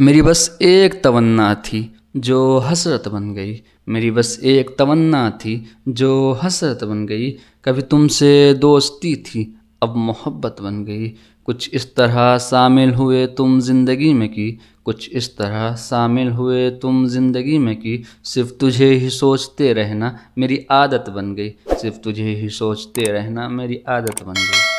मेरी बस एक तवन्ना थी जो हसरत बन गई मेरी बस एक तवन्ना थी जो हसरत बन गई कभी तुमसे दोस्ती थी अब मोहब्बत बन गई कुछ इस तरह शामिल हुए तुम ज़िंदगी में की कुछ इस तरह शामिल हुए तुम ज़िंदगी में की सिर्फ तुझे ही सोचते रहना मेरी आदत बन गई सिर्फ तुझे ही सोचते रहना मेरी आदत बन गई